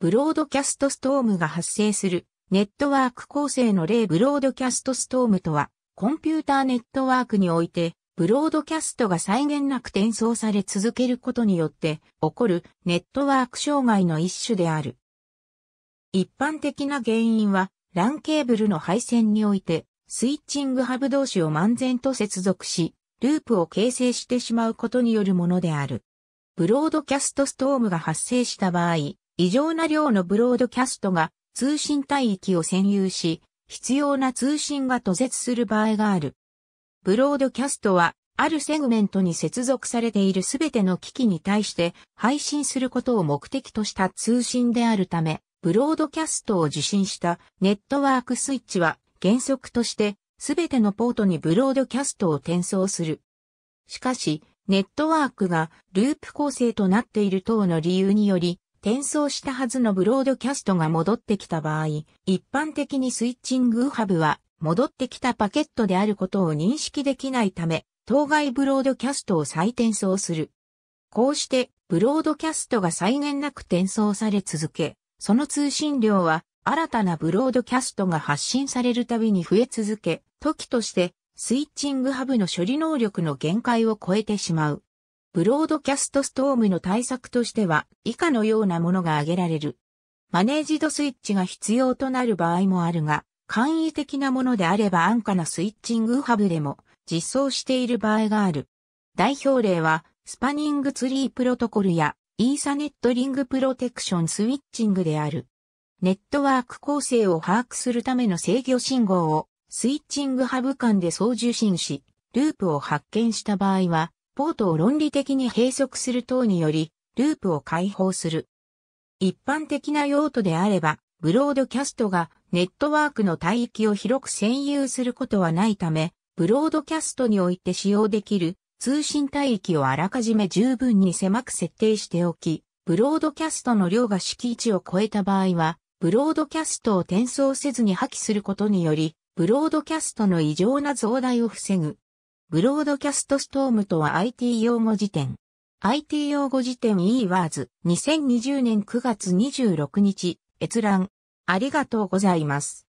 ブロードキャストストームが発生するネットワーク構成の例ブロードキャストストームとは、コンピューターネットワークにおいて、ブロードキャストが際限なく転送され続けることによって起こるネットワーク障害の一種である。一般的な原因は、LAN ケーブルの配線において、スイッチングハブ同士を漫然と接続し、ループを形成してしまうことによるものである。ブロードキャストストームが発生した場合、異常な量のブロードキャストが通信帯域を占有し、必要な通信が途絶する場合がある。ブロードキャストは、あるセグメントに接続されているすべての機器に対して配信することを目的とした通信であるため、ブロードキャストを受信したネットワークスイッチは原則としてすべてのポートにブロードキャストを転送する。しかし、ネットワークがループ構成となっている等の理由により、転送したはずのブロードキャストが戻ってきた場合、一般的にスイッチングハブは戻ってきたパケットであることを認識できないため、当該ブロードキャストを再転送する。こうして、ブロードキャストが際限なく転送され続け、その通信量は新たなブロードキャストが発信されるたびに増え続け、時としてスイッチングハブの処理能力の限界を超えてしまう。ブロードキャストストームの対策としては以下のようなものが挙げられる。マネージドスイッチが必要となる場合もあるが、簡易的なものであれば安価なスイッチングハブでも実装している場合がある。代表例は、スパニングツリープロトコルやイーサネットリングプロテクションスイッチングである。ネットワーク構成を把握するための制御信号をスイッチングハブ間で送受信し、ループを発見した場合は、ポートを論理的に閉塞する等により、ループを解放する。一般的な用途であれば、ブロードキャストがネットワークの帯域を広く占有することはないため、ブロードキャストにおいて使用できる通信帯域をあらかじめ十分に狭く設定しておき、ブロードキャストの量が敷地を超えた場合は、ブロードキャストを転送せずに破棄することにより、ブロードキャストの異常な増大を防ぐブロードキャストストームとは IT 用語辞典。IT 用語辞典 eWords 2020年9月26日閲覧ありがとうございます。